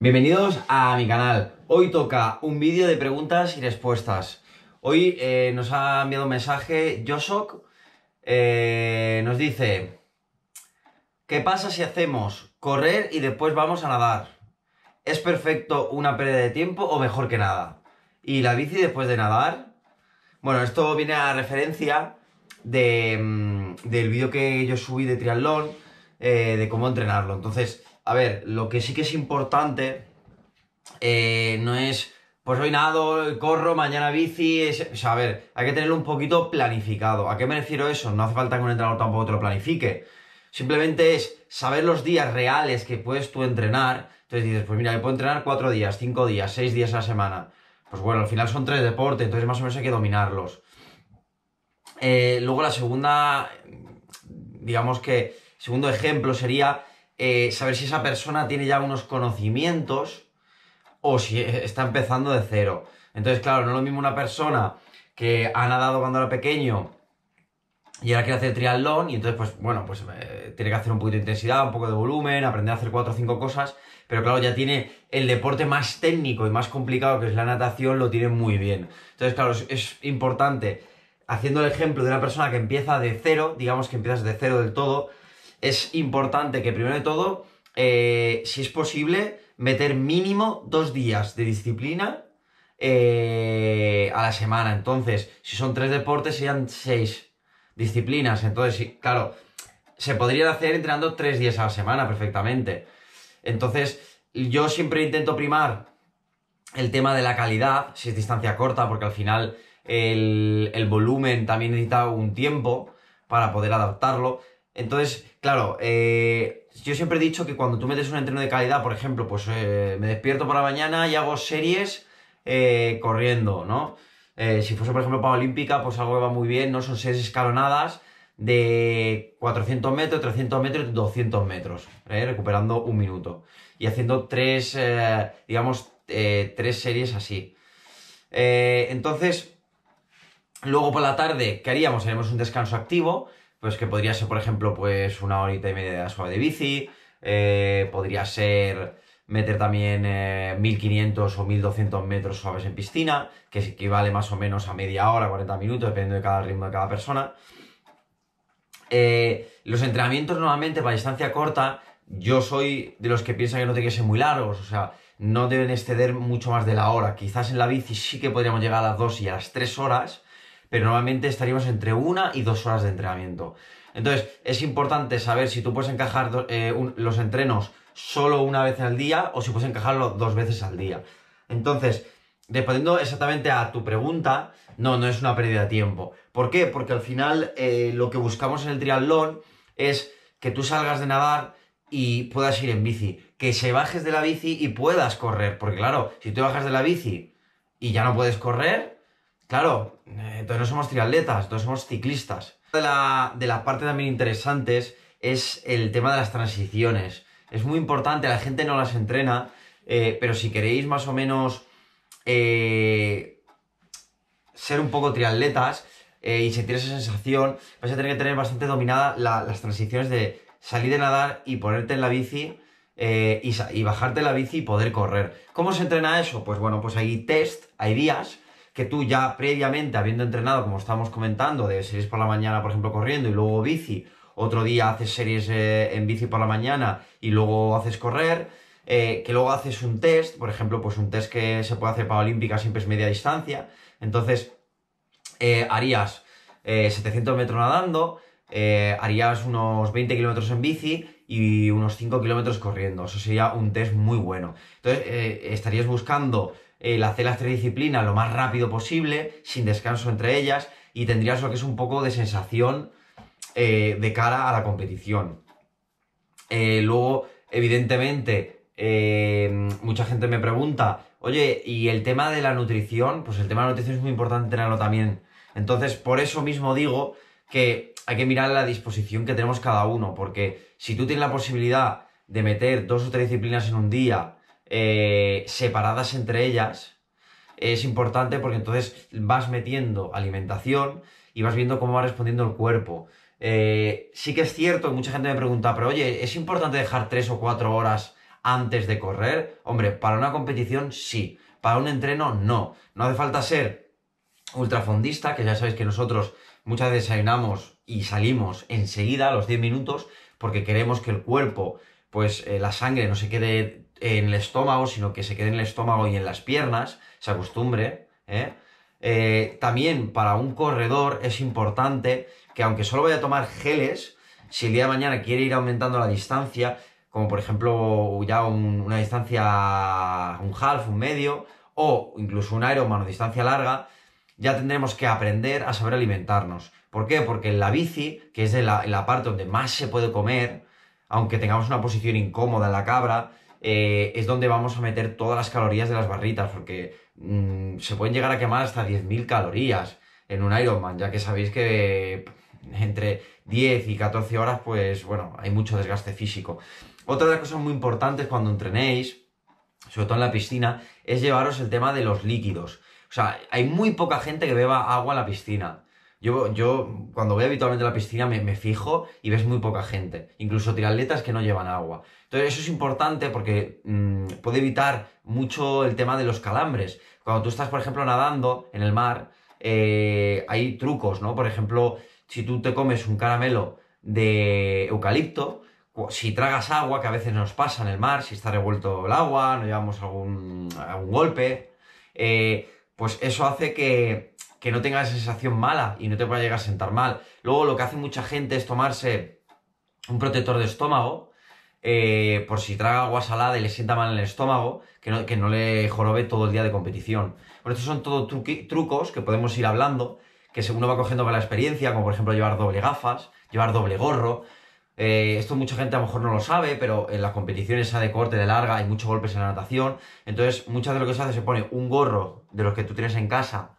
Bienvenidos a mi canal. Hoy toca un vídeo de preguntas y respuestas. Hoy eh, nos ha enviado un mensaje Josok. Eh, nos dice, ¿qué pasa si hacemos correr y después vamos a nadar? ¿Es perfecto una pérdida de tiempo o mejor que nada? ¿Y la bici después de nadar? Bueno, esto viene a referencia mm, del vídeo que yo subí de triatlón, eh, de cómo entrenarlo. Entonces, a ver, lo que sí que es importante eh, no es, pues hoy nado, corro, mañana bici, es, o sea, a ver, hay que tenerlo un poquito planificado. ¿A qué me refiero eso? No hace falta que un entrenador tampoco te lo planifique. Simplemente es saber los días reales que puedes tú entrenar. Entonces dices, pues mira, yo puedo entrenar cuatro días, cinco días, seis días a la semana pues bueno, al final son tres deportes, entonces más o menos hay que dominarlos. Eh, luego la segunda, digamos que, segundo ejemplo sería eh, saber si esa persona tiene ya unos conocimientos o si está empezando de cero. Entonces, claro, no es lo mismo una persona que ha nadado cuando era pequeño y ahora quiere hacer triatlón y entonces, pues bueno, pues eh, tiene que hacer un poquito de intensidad, un poco de volumen, aprender a hacer cuatro o cinco cosas, pero claro, ya tiene el deporte más técnico y más complicado que es la natación, lo tiene muy bien. Entonces, claro, es, importante, haciendo el ejemplo de una persona que empieza de cero, digamos que empiezas de cero del todo, es importante que primero de todo, eh, si es posible, meter mínimo dos días de disciplina eh, a la semana. Entonces, si son tres deportes, serían seis disciplinas. Entonces, claro, se podrían hacer entrenando tres días a la semana perfectamente. Entonces, yo siempre intento primar el tema de la calidad, si es distancia corta, porque al final el, volumen también necesita un tiempo para poder adaptarlo. Entonces, claro, eh, yo siempre he dicho que cuando tú metes un entreno de calidad, por ejemplo, pues eh, me despierto por la mañana y hago series eh, corriendo, ¿no? Eh, si fuese, por ejemplo, para Olímpica, pues algo que va muy bien, ¿no? Son seis escalonadas de 400 metros, 300 metros, 200 metros, ¿eh? recuperando un minuto. Y haciendo tres, eh, digamos, tres series así. entonces, luego por la tarde, ¿qué haríamos? Haremos un descanso activo, pues que podría ser, por ejemplo, pues una horita y media de suave de bici, podría ser meter también 1500 eh, o 1200 metros suaves en piscina, que equivale más o menos a media hora, 40 minutos, dependiendo de cada ritmo de cada persona. Eh, los entrenamientos normalmente para distancia corta, yo soy de los que piensan que no tienen que ser muy largos, o sea, no deben exceder mucho más de la hora. Quizás en la bici sí que podríamos llegar a las 2 y a las 3 horas, pero normalmente estaríamos entre 1 y 2 horas de entrenamiento. Entonces, es importante saber si tú puedes encajar eh, los entrenos solo una vez al día o si puedes encajarlo dos veces al día. Entonces, respondiendo exactamente a tu pregunta, no, no es una pérdida de tiempo. ¿Por qué? Porque al final eh, lo que buscamos en el triatlón es que tú salgas de nadar y puedas ir en bici, que se bajes de la bici y puedas correr, porque claro, si te bajas de la bici y ya no puedes correr, claro, eh, entonces no somos triatletas, entonces somos ciclistas. De la, de la parte también interesantes es el tema de las transiciones es muy importante, la gente no las entrena, eh, pero si queréis más o menos eh, ser un poco triatletas eh, y sentir esa sensación, vais a tener que tener bastante dominada las transiciones de salir de nadar y ponerte en la bici y, bajarte la bici y poder correr. ¿Cómo se entrena eso? Pues bueno, pues hay test, hay días que tú ya previamente habiendo entrenado, como estábamos comentando, de series por la mañana, por ejemplo, corriendo y luego bici otro día haces series eh, en bici por la mañana y luego haces correr, eh, que luego haces un test, por ejemplo, pues un test que se puede hacer para Olímpica siempre es media distancia, entonces eh, harías 700 metros nadando, harías unos 20 kilómetros en bici y unos 5 kilómetros corriendo, eso sería un test muy bueno. Entonces estarías buscando el hacer las tres disciplinas lo más rápido posible, sin descanso entre ellas, y tendrías lo que es un poco de sensación eh, de cara a la competición. Eh, luego, evidentemente, eh, mucha gente me pregunta, oye, y el tema de la nutrición, pues el tema de la nutrición es muy importante tenerlo también. Entonces, por eso mismo digo que hay que mirar la disposición que tenemos cada uno, porque si tú tienes la posibilidad de meter dos o tres disciplinas en un día, separadas entre ellas, es importante porque entonces vas metiendo alimentación y vas viendo cómo va respondiendo el cuerpo. Eh, sí que es cierto mucha gente me pregunta, pero oye, ¿es importante dejar 3 o 4 horas antes de correr? Hombre, para una competición sí, para un entreno no. No hace falta ser ultrafondista, que ya sabéis que nosotros muchas veces desayunamos y salimos enseguida a los 10 minutos porque queremos que el cuerpo, pues eh, la sangre no se quede en el estómago, sino que se quede en el estómago y en las piernas, se acostumbre, ¿eh? Eh, también para un corredor es importante que aunque solo vaya a tomar geles, si el día de mañana quiere ir aumentando la distancia, como por ejemplo ya una distancia, un half, un medio, o incluso un Ironman distancia larga, ya tendremos que aprender a saber alimentarnos. ¿Por qué? Porque en la bici, que es la parte donde más se puede comer, aunque tengamos una posición incómoda en la cabra, eh, es donde vamos a meter todas las calorías de las barritas, porque mm, se pueden llegar a quemar hasta 10.000 calorías en un Ironman, ya que sabéis que entre 10 y 14 horas, pues bueno, hay mucho desgaste físico. Otra de las cosas muy importantes cuando entrenéis, sobre todo en la piscina, es llevaros el tema de los líquidos. O sea, hay muy poca gente que beba agua en la piscina. Yo, yo cuando voy habitualmente a la piscina me, fijo y ves muy poca gente. Incluso triatletas que no llevan agua eso es importante porque mm, puede evitar mucho el tema de los calambres. Cuando tú estás, por ejemplo, nadando en el mar, eh, hay trucos, ¿no? Por ejemplo, si tú te comes un caramelo de eucalipto, si tragas agua, que a veces nos pasa en el mar, si está revuelto el agua, no llevamos algún, algún golpe, eh, pues eso hace que, que no tengas sensación mala y no te pueda llegar a sentar mal. Luego lo que hace mucha gente es tomarse un protector de estómago, eh, por si traga agua salada y le sienta mal en el estómago, que no, le jorobe todo el día de competición. Bueno, estos son todos trucos que podemos ir hablando, que uno va cogiendo con la experiencia, como por ejemplo llevar doble gafas, llevar doble gorro. Eh, esto mucha gente a lo mejor no lo sabe, pero en las competiciones de corte, de larga, hay muchos golpes en la natación. Entonces, muchas de lo que se hace se pone un gorro de los que tú tienes en casa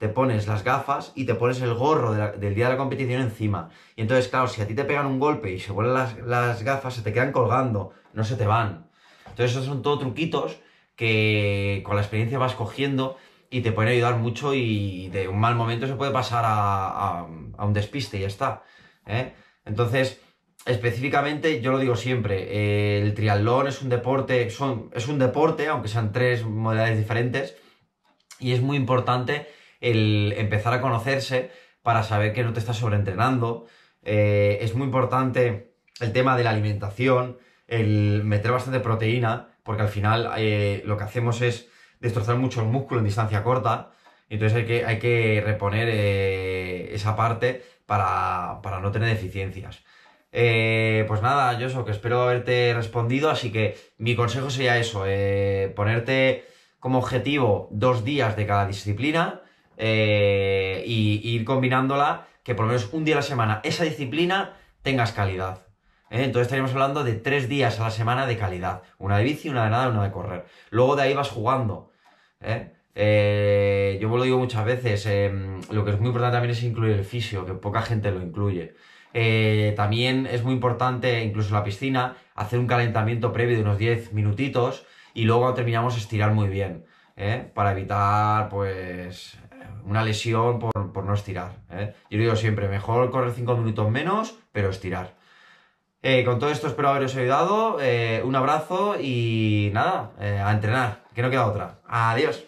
te pones las gafas y te pones el gorro del día de la competición encima. Y entonces, claro, si a ti te pegan un golpe y se vuelven las, gafas, se te quedan colgando, no se te van. Entonces, esos son todo truquitos que con la experiencia vas cogiendo y te pueden ayudar mucho y de un mal momento se puede pasar a, un despiste y ya está. ¿eh? Entonces, específicamente, yo lo digo siempre, eh, el triatlón es un deporte, son, es un deporte, aunque sean tres modalidades diferentes, y es muy importante el empezar a conocerse para saber que no te estás sobreentrenando. Eh, es muy importante el tema de la alimentación, el meter bastante proteína, porque al final eh, lo que hacemos es destrozar mucho el músculo en distancia corta. Entonces hay que, hay que reponer eh, esa parte para, no tener deficiencias. pues nada, eso que espero haberte respondido. Así que mi consejo sería eso: ponerte como objetivo dos días de cada disciplina eh, y, ir combinándola, que por lo menos un día a la semana esa disciplina tengas calidad. ¿eh? Entonces estaríamos hablando de tres días a la semana de calidad. Una de bici, una de nada, una de correr. Luego de ahí vas jugando. ¿eh? eh yo lo digo muchas veces, lo que es muy importante también es incluir el fisio, que poca gente lo incluye. también es muy importante, incluso en la piscina, hacer un calentamiento previo de unos 10 minutitos y luego terminamos estirar muy bien. Para evitar, pues, una lesión por, no estirar. ¿eh? Yo digo siempre, mejor correr 5 minutos menos, pero estirar. Eh, con todo esto espero haberos ayudado, eh, un abrazo y nada, a entrenar, que no queda otra. Adiós.